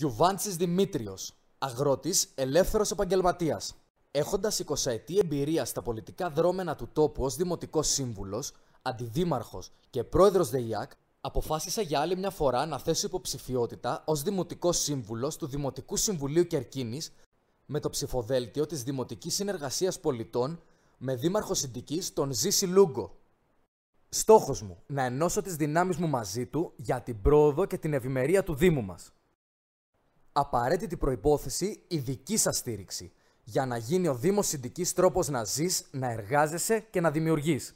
Γιουβάντσης Δημήτριος, αγρότης, ελεύθερος επαγγελματίας. Έχοντας 20 ετή εμπειρία στα πολιτικά δρόμενα του τόπου ως δημοτικός σύμβουλος, αντιδήμαρχος και πρόεδρος ΔΕΙΑΚ, αποφάσισα για άλλη μια φορά να θέσω υποψηφιότητα ως δημοτικός σύμβουλος του Δημοτικού Συμβουλίου Κερκίνης με το ψηφοδέλτιο της Δημοτικής Συνεργασίας Πολιτών με δήμαρχο συντικής τον Ζήση Λούγκο. Στόχος μου, να ενώσω τις δυνάμεις μου μαζί του για την πρόοδο και την ευημερία του Δήμου μας απαραίτητη προϋπόθεση η δική σας στήριξη για να γίνει ο Δήμος Συντικής τρόπος να ζεις, να εργάζεσαι και να δημιουργείς.